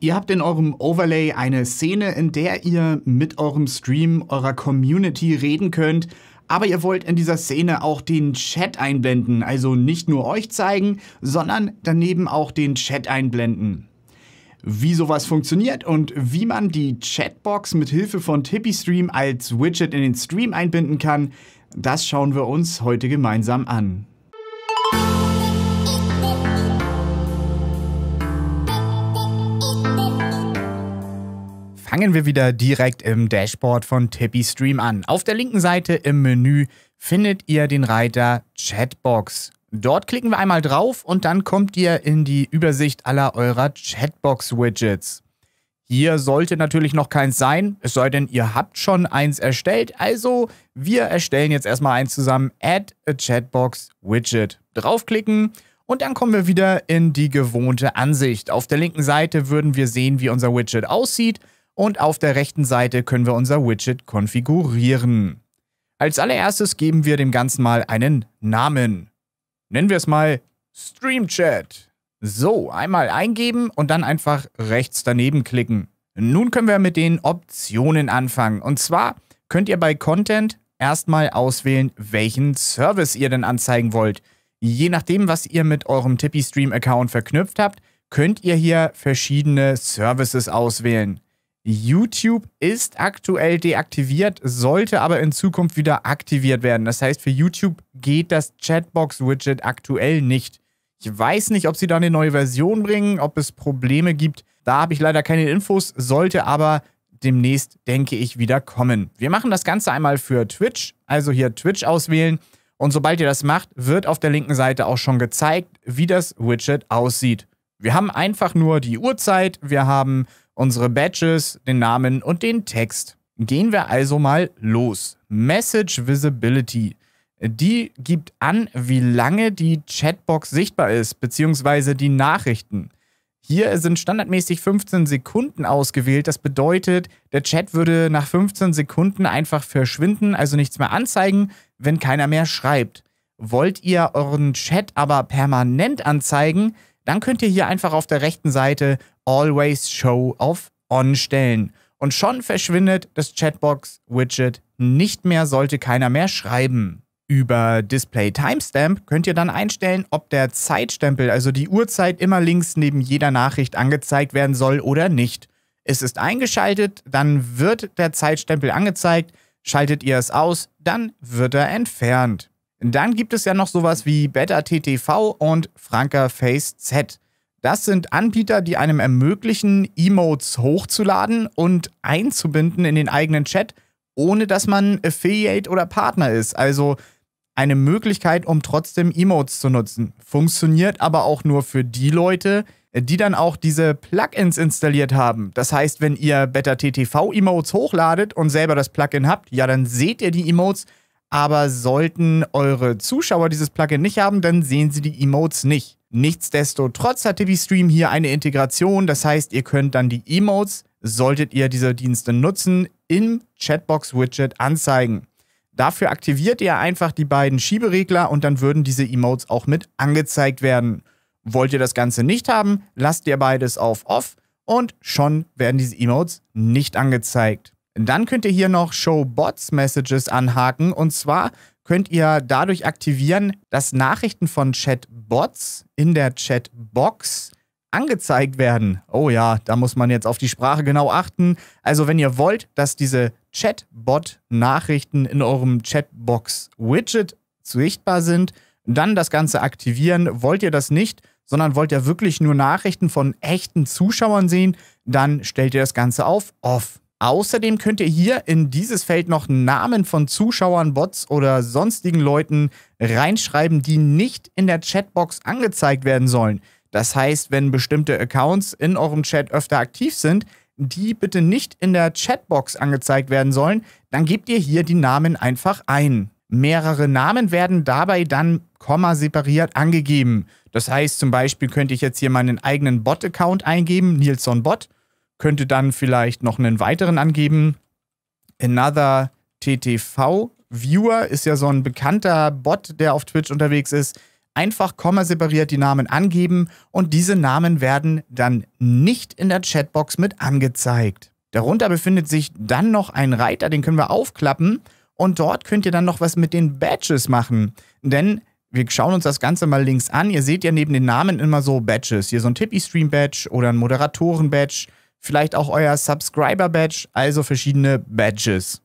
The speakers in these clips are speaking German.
Ihr habt in eurem Overlay eine Szene, in der ihr mit eurem Stream eurer Community reden könnt, aber ihr wollt in dieser Szene auch den Chat einblenden, also nicht nur euch zeigen, sondern daneben auch den Chat einblenden. Wie sowas funktioniert und wie man die Chatbox mit Hilfe von TippyStream als Widget in den Stream einbinden kann, das schauen wir uns heute gemeinsam an. fangen wir wieder direkt im Dashboard von Tippy Stream an. Auf der linken Seite im Menü findet ihr den Reiter Chatbox. Dort klicken wir einmal drauf und dann kommt ihr in die Übersicht aller eurer Chatbox-Widgets. Hier sollte natürlich noch keins sein, es sei denn, ihr habt schon eins erstellt. Also, wir erstellen jetzt erstmal eins zusammen. Add a Chatbox Widget. Draufklicken und dann kommen wir wieder in die gewohnte Ansicht. Auf der linken Seite würden wir sehen, wie unser Widget aussieht und auf der rechten Seite können wir unser Widget konfigurieren. Als allererstes geben wir dem Ganzen mal einen Namen. Nennen wir es mal StreamChat. So, einmal eingeben und dann einfach rechts daneben klicken. Nun können wir mit den Optionen anfangen. Und zwar könnt ihr bei Content erstmal auswählen, welchen Service ihr denn anzeigen wollt. Je nachdem, was ihr mit eurem Tippy Stream Account verknüpft habt, könnt ihr hier verschiedene Services auswählen. YouTube ist aktuell deaktiviert, sollte aber in Zukunft wieder aktiviert werden. Das heißt, für YouTube geht das Chatbox-Widget aktuell nicht. Ich weiß nicht, ob sie da eine neue Version bringen, ob es Probleme gibt. Da habe ich leider keine Infos, sollte aber demnächst, denke ich, wieder kommen. Wir machen das Ganze einmal für Twitch, also hier Twitch auswählen. Und sobald ihr das macht, wird auf der linken Seite auch schon gezeigt, wie das Widget aussieht. Wir haben einfach nur die Uhrzeit, wir haben unsere Badges, den Namen und den Text. Gehen wir also mal los. Message Visibility. Die gibt an, wie lange die Chatbox sichtbar ist, beziehungsweise die Nachrichten. Hier sind standardmäßig 15 Sekunden ausgewählt. Das bedeutet, der Chat würde nach 15 Sekunden einfach verschwinden, also nichts mehr anzeigen, wenn keiner mehr schreibt. Wollt ihr euren Chat aber permanent anzeigen, dann könnt ihr hier einfach auf der rechten Seite Always Show auf On stellen. Und schon verschwindet das Chatbox-Widget nicht mehr, sollte keiner mehr schreiben. Über Display Timestamp könnt ihr dann einstellen, ob der Zeitstempel, also die Uhrzeit, immer links neben jeder Nachricht angezeigt werden soll oder nicht. Es ist eingeschaltet, dann wird der Zeitstempel angezeigt, schaltet ihr es aus, dann wird er entfernt. Dann gibt es ja noch sowas wie Beta TTV und Franka Face Z. Das sind Anbieter, die einem ermöglichen, Emotes hochzuladen und einzubinden in den eigenen Chat, ohne dass man Affiliate oder Partner ist. Also eine Möglichkeit, um trotzdem Emotes zu nutzen. Funktioniert aber auch nur für die Leute, die dann auch diese Plugins installiert haben. Das heißt, wenn ihr Beta TTV Emotes hochladet und selber das Plugin habt, ja, dann seht ihr die Emotes aber sollten eure Zuschauer dieses Plugin nicht haben, dann sehen sie die Emotes nicht. Nichtsdestotrotz hat TVStream hier eine Integration, das heißt, ihr könnt dann die Emotes, solltet ihr diese Dienste nutzen, im Chatbox-Widget anzeigen. Dafür aktiviert ihr einfach die beiden Schieberegler und dann würden diese Emotes auch mit angezeigt werden. Wollt ihr das Ganze nicht haben, lasst ihr beides auf Off und schon werden diese Emotes nicht angezeigt. Dann könnt ihr hier noch Show Bots Messages anhaken und zwar könnt ihr dadurch aktivieren, dass Nachrichten von Chatbots in der Chatbox angezeigt werden. Oh ja, da muss man jetzt auf die Sprache genau achten. Also wenn ihr wollt, dass diese Chatbot-Nachrichten in eurem Chatbox-Widget sichtbar sind, dann das Ganze aktivieren. Wollt ihr das nicht, sondern wollt ihr wirklich nur Nachrichten von echten Zuschauern sehen, dann stellt ihr das Ganze auf Off. Außerdem könnt ihr hier in dieses Feld noch Namen von Zuschauern, Bots oder sonstigen Leuten reinschreiben, die nicht in der Chatbox angezeigt werden sollen. Das heißt, wenn bestimmte Accounts in eurem Chat öfter aktiv sind, die bitte nicht in der Chatbox angezeigt werden sollen, dann gebt ihr hier die Namen einfach ein. Mehrere Namen werden dabei dann Komma separiert angegeben. Das heißt, zum Beispiel könnte ich jetzt hier meinen eigenen Bot-Account eingeben, Nilsson Bot, könnte dann vielleicht noch einen weiteren angeben. Another TTV Viewer ist ja so ein bekannter Bot, der auf Twitch unterwegs ist. Einfach Komma separiert die Namen angeben und diese Namen werden dann nicht in der Chatbox mit angezeigt. Darunter befindet sich dann noch ein Reiter, den können wir aufklappen und dort könnt ihr dann noch was mit den Badges machen. Denn wir schauen uns das Ganze mal links an. Ihr seht ja neben den Namen immer so Badges. Hier so ein Tippy-Stream-Badge oder ein Moderatoren-Badge vielleicht auch euer Subscriber Badge, also verschiedene Badges,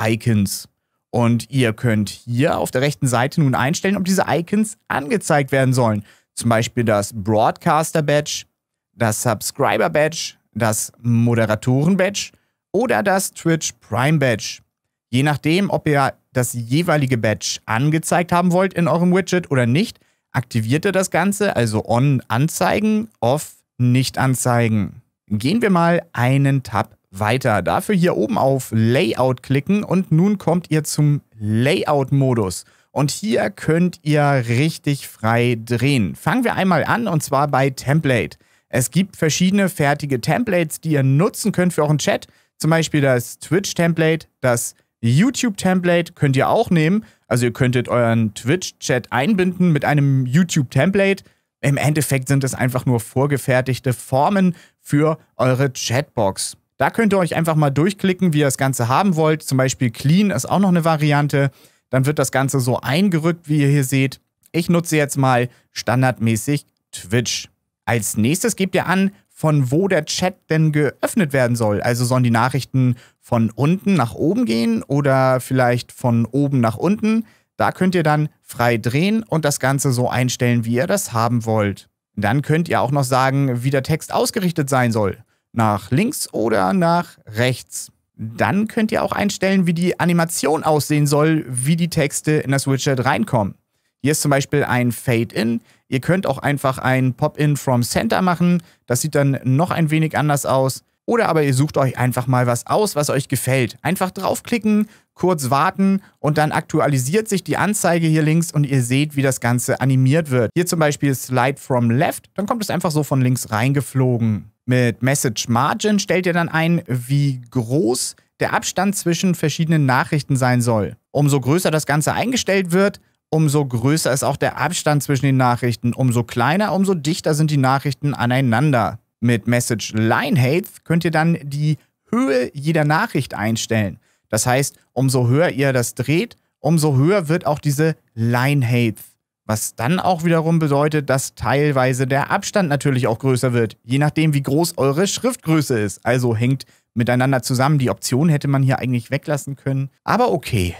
Icons. Und ihr könnt hier auf der rechten Seite nun einstellen, ob diese Icons angezeigt werden sollen. Zum Beispiel das Broadcaster Badge, das Subscriber Badge, das Moderatoren Badge oder das Twitch Prime Badge. Je nachdem, ob ihr das jeweilige Badge angezeigt haben wollt in eurem Widget oder nicht, aktiviert ihr das Ganze, also on anzeigen, off nicht anzeigen. Gehen wir mal einen Tab weiter. Dafür hier oben auf Layout klicken und nun kommt ihr zum Layout-Modus. Und hier könnt ihr richtig frei drehen. Fangen wir einmal an und zwar bei Template. Es gibt verschiedene fertige Templates, die ihr nutzen könnt für euren Chat. Zum Beispiel das Twitch-Template, das YouTube-Template könnt ihr auch nehmen. Also ihr könntet euren Twitch-Chat einbinden mit einem YouTube-Template. Im Endeffekt sind es einfach nur vorgefertigte Formen, für eure Chatbox. Da könnt ihr euch einfach mal durchklicken, wie ihr das Ganze haben wollt. Zum Beispiel Clean ist auch noch eine Variante. Dann wird das Ganze so eingerückt, wie ihr hier seht. Ich nutze jetzt mal standardmäßig Twitch. Als nächstes gebt ihr an, von wo der Chat denn geöffnet werden soll. Also sollen die Nachrichten von unten nach oben gehen oder vielleicht von oben nach unten. Da könnt ihr dann frei drehen und das Ganze so einstellen, wie ihr das haben wollt. Dann könnt ihr auch noch sagen, wie der Text ausgerichtet sein soll. Nach links oder nach rechts. Dann könnt ihr auch einstellen, wie die Animation aussehen soll, wie die Texte in das Widget reinkommen. Hier ist zum Beispiel ein Fade-In. Ihr könnt auch einfach ein Pop-In from Center machen. Das sieht dann noch ein wenig anders aus. Oder aber ihr sucht euch einfach mal was aus, was euch gefällt. Einfach draufklicken kurz warten und dann aktualisiert sich die Anzeige hier links und ihr seht, wie das Ganze animiert wird. Hier zum Beispiel Slide from Left, dann kommt es einfach so von links reingeflogen. Mit Message Margin stellt ihr dann ein, wie groß der Abstand zwischen verschiedenen Nachrichten sein soll. Umso größer das Ganze eingestellt wird, umso größer ist auch der Abstand zwischen den Nachrichten, umso kleiner, umso dichter sind die Nachrichten aneinander. Mit Message Line Height könnt ihr dann die Höhe jeder Nachricht einstellen. Das heißt, umso höher ihr das dreht, umso höher wird auch diese Line Height. Was dann auch wiederum bedeutet, dass teilweise der Abstand natürlich auch größer wird, je nachdem, wie groß eure Schriftgröße ist. Also hängt miteinander zusammen. Die Option hätte man hier eigentlich weglassen können. Aber okay.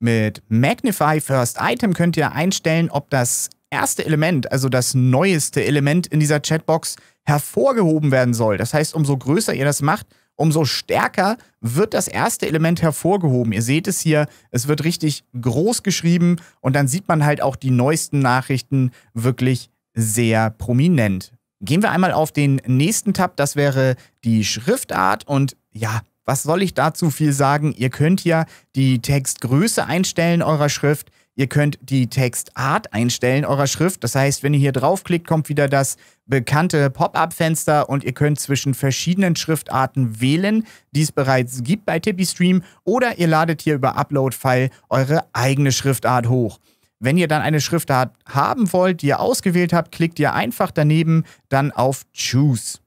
Mit Magnify First Item könnt ihr einstellen, ob das erste Element, also das neueste Element in dieser Chatbox, hervorgehoben werden soll. Das heißt, umso größer ihr das macht, umso stärker wird das erste Element hervorgehoben. Ihr seht es hier, es wird richtig groß geschrieben und dann sieht man halt auch die neuesten Nachrichten wirklich sehr prominent. Gehen wir einmal auf den nächsten Tab, das wäre die Schriftart und ja, was soll ich dazu viel sagen? Ihr könnt ja die Textgröße einstellen eurer Schrift. Ihr könnt die Textart einstellen eurer Schrift. Das heißt, wenn ihr hier draufklickt, kommt wieder das bekannte Pop-up-Fenster und ihr könnt zwischen verschiedenen Schriftarten wählen, die es bereits gibt bei TippyStream. Oder ihr ladet hier über Upload-File eure eigene Schriftart hoch. Wenn ihr dann eine Schriftart haben wollt, die ihr ausgewählt habt, klickt ihr einfach daneben dann auf Choose.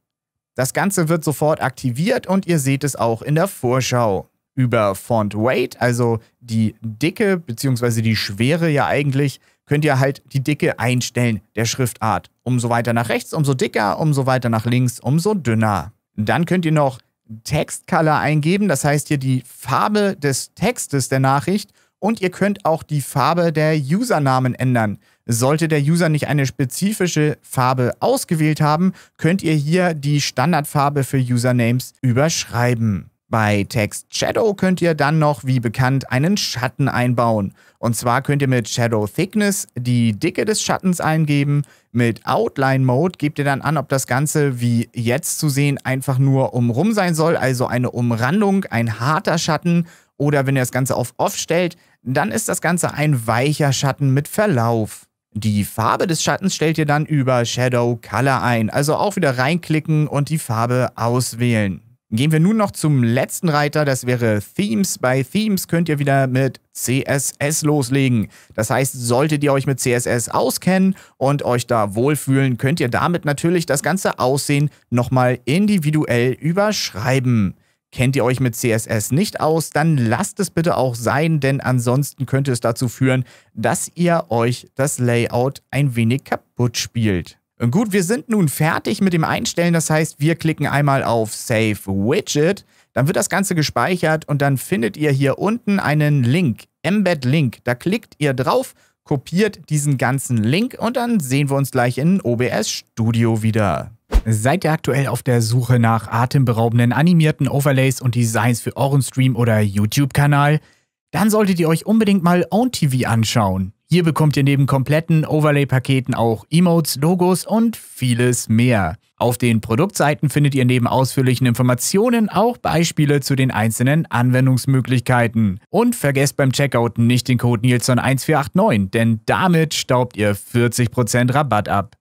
Das Ganze wird sofort aktiviert und ihr seht es auch in der Vorschau über Font Weight, also die Dicke bzw. die Schwere ja eigentlich, könnt ihr halt die Dicke einstellen der Schriftart. Umso weiter nach rechts, umso dicker, umso weiter nach links, umso dünner. Dann könnt ihr noch Text Color eingeben, das heißt hier die Farbe des Textes der Nachricht und ihr könnt auch die Farbe der Usernamen ändern. Sollte der User nicht eine spezifische Farbe ausgewählt haben, könnt ihr hier die Standardfarbe für Usernames überschreiben. Bei Text Shadow könnt ihr dann noch, wie bekannt, einen Schatten einbauen. Und zwar könnt ihr mit Shadow Thickness die Dicke des Schattens eingeben. Mit Outline Mode gebt ihr dann an, ob das Ganze, wie jetzt zu sehen, einfach nur umrum sein soll, also eine Umrandung, ein harter Schatten. Oder wenn ihr das Ganze auf Off stellt, dann ist das Ganze ein weicher Schatten mit Verlauf. Die Farbe des Schattens stellt ihr dann über Shadow Color ein, also auch wieder reinklicken und die Farbe auswählen. Gehen wir nun noch zum letzten Reiter, das wäre Themes. Bei Themes könnt ihr wieder mit CSS loslegen. Das heißt, solltet ihr euch mit CSS auskennen und euch da wohlfühlen, könnt ihr damit natürlich das ganze Aussehen nochmal individuell überschreiben. Kennt ihr euch mit CSS nicht aus, dann lasst es bitte auch sein, denn ansonsten könnte es dazu führen, dass ihr euch das Layout ein wenig kaputt spielt. Gut, wir sind nun fertig mit dem Einstellen. Das heißt, wir klicken einmal auf Save Widget. Dann wird das Ganze gespeichert und dann findet ihr hier unten einen Link, Embed Link. Da klickt ihr drauf, kopiert diesen ganzen Link und dann sehen wir uns gleich in OBS Studio wieder. Seid ihr aktuell auf der Suche nach atemberaubenden animierten Overlays und Designs für euren Stream oder YouTube-Kanal? Dann solltet ihr euch unbedingt mal OwnTV anschauen. Hier bekommt ihr neben kompletten Overlay-Paketen auch Emotes, Logos und vieles mehr. Auf den Produktseiten findet ihr neben ausführlichen Informationen auch Beispiele zu den einzelnen Anwendungsmöglichkeiten. Und vergesst beim Checkout nicht den Code Nielson1489, denn damit staubt ihr 40% Rabatt ab.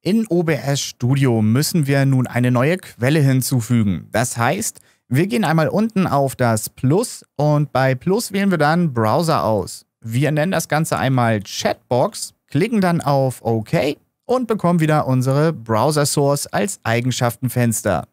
In OBS Studio müssen wir nun eine neue Quelle hinzufügen. Das heißt, wir gehen einmal unten auf das Plus und bei Plus wählen wir dann Browser aus. Wir nennen das Ganze einmal Chatbox, klicken dann auf OK und bekommen wieder unsere Browser Source als Eigenschaftenfenster.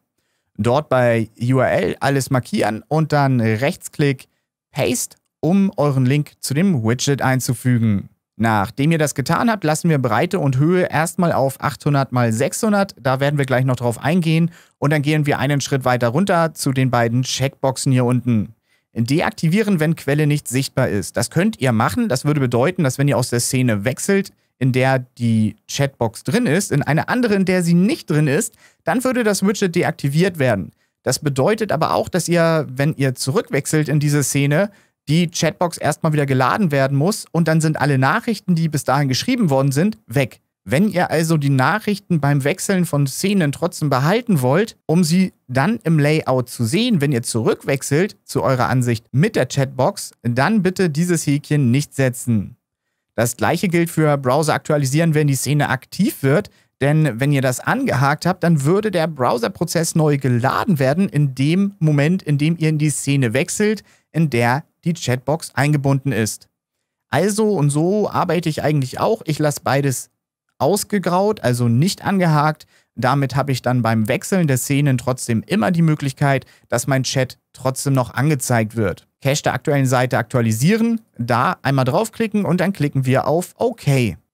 Dort bei URL alles markieren und dann Rechtsklick Paste, um euren Link zu dem Widget einzufügen. Nachdem ihr das getan habt, lassen wir Breite und Höhe erstmal auf 800 x 600. Da werden wir gleich noch drauf eingehen. Und dann gehen wir einen Schritt weiter runter zu den beiden Checkboxen hier unten. Deaktivieren, wenn Quelle nicht sichtbar ist. Das könnt ihr machen. Das würde bedeuten, dass wenn ihr aus der Szene wechselt, in der die Chatbox drin ist, in eine andere, in der sie nicht drin ist, dann würde das Widget deaktiviert werden. Das bedeutet aber auch, dass ihr, wenn ihr zurückwechselt in diese Szene, die Chatbox erstmal wieder geladen werden muss und dann sind alle Nachrichten, die bis dahin geschrieben worden sind, weg. Wenn ihr also die Nachrichten beim Wechseln von Szenen trotzdem behalten wollt, um sie dann im Layout zu sehen, wenn ihr zurückwechselt zu eurer Ansicht mit der Chatbox, dann bitte dieses Häkchen nicht setzen. Das gleiche gilt für Browser aktualisieren, wenn die Szene aktiv wird, denn wenn ihr das angehakt habt, dann würde der Browserprozess neu geladen werden in dem Moment, in dem ihr in die Szene wechselt, in der die Chatbox eingebunden ist. Also und so arbeite ich eigentlich auch. Ich lasse beides ausgegraut, also nicht angehakt. Damit habe ich dann beim Wechseln der Szenen trotzdem immer die Möglichkeit, dass mein Chat trotzdem noch angezeigt wird. Cache der aktuellen Seite aktualisieren, da einmal draufklicken und dann klicken wir auf OK.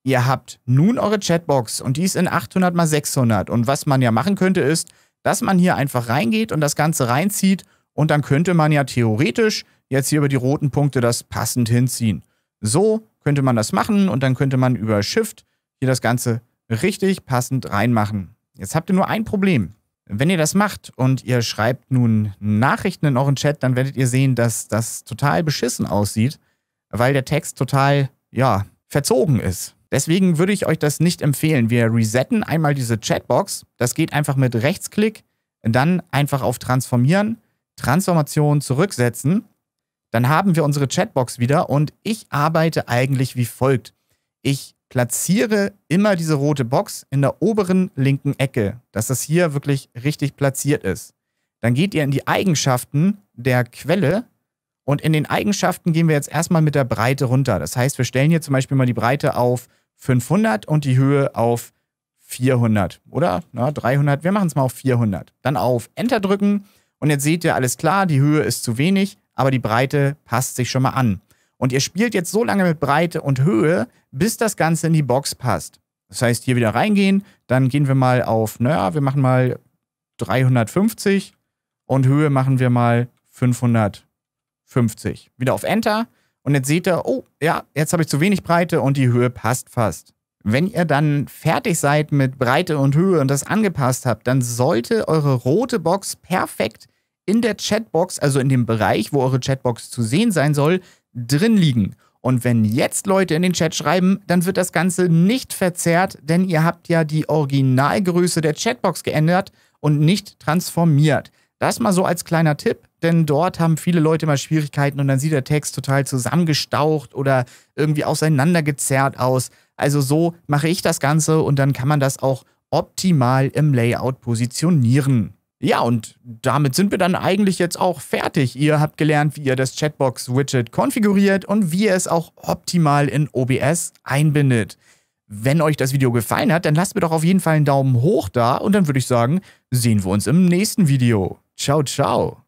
Ihr habt nun eure Chatbox und die ist in 800 x 600 und was man ja machen könnte ist, dass man hier einfach reingeht und das Ganze reinzieht und dann könnte man ja theoretisch jetzt hier über die roten Punkte das passend hinziehen. So könnte man das machen und dann könnte man über Shift hier das Ganze richtig passend reinmachen. Jetzt habt ihr nur ein Problem. Wenn ihr das macht und ihr schreibt nun Nachrichten in euren Chat, dann werdet ihr sehen, dass das total beschissen aussieht, weil der Text total, ja, verzogen ist. Deswegen würde ich euch das nicht empfehlen. Wir resetten einmal diese Chatbox. Das geht einfach mit Rechtsklick, dann einfach auf Transformieren, Transformation zurücksetzen. Dann haben wir unsere Chatbox wieder und ich arbeite eigentlich wie folgt. Ich platziere immer diese rote Box in der oberen linken Ecke, dass das hier wirklich richtig platziert ist. Dann geht ihr in die Eigenschaften der Quelle und in den Eigenschaften gehen wir jetzt erstmal mit der Breite runter. Das heißt, wir stellen hier zum Beispiel mal die Breite auf 500 und die Höhe auf 400 oder na, 300. Wir machen es mal auf 400. Dann auf Enter drücken und jetzt seht ihr, alles klar, die Höhe ist zu wenig, aber die Breite passt sich schon mal an. Und ihr spielt jetzt so lange mit Breite und Höhe, bis das Ganze in die Box passt. Das heißt, hier wieder reingehen, dann gehen wir mal auf, naja, wir machen mal 350 und Höhe machen wir mal 550. Wieder auf Enter und jetzt seht ihr, oh ja, jetzt habe ich zu wenig Breite und die Höhe passt fast. Wenn ihr dann fertig seid mit Breite und Höhe und das angepasst habt, dann sollte eure rote Box perfekt in der Chatbox, also in dem Bereich, wo eure Chatbox zu sehen sein soll, drin liegen. Und wenn jetzt Leute in den Chat schreiben, dann wird das Ganze nicht verzerrt, denn ihr habt ja die Originalgröße der Chatbox geändert und nicht transformiert. Das mal so als kleiner Tipp, denn dort haben viele Leute mal Schwierigkeiten und dann sieht der Text total zusammengestaucht oder irgendwie auseinandergezerrt aus. Also so mache ich das Ganze und dann kann man das auch optimal im Layout positionieren. Ja, und damit sind wir dann eigentlich jetzt auch fertig. Ihr habt gelernt, wie ihr das Chatbox-Widget konfiguriert und wie ihr es auch optimal in OBS einbindet. Wenn euch das Video gefallen hat, dann lasst mir doch auf jeden Fall einen Daumen hoch da und dann würde ich sagen, sehen wir uns im nächsten Video. Ciao, ciao.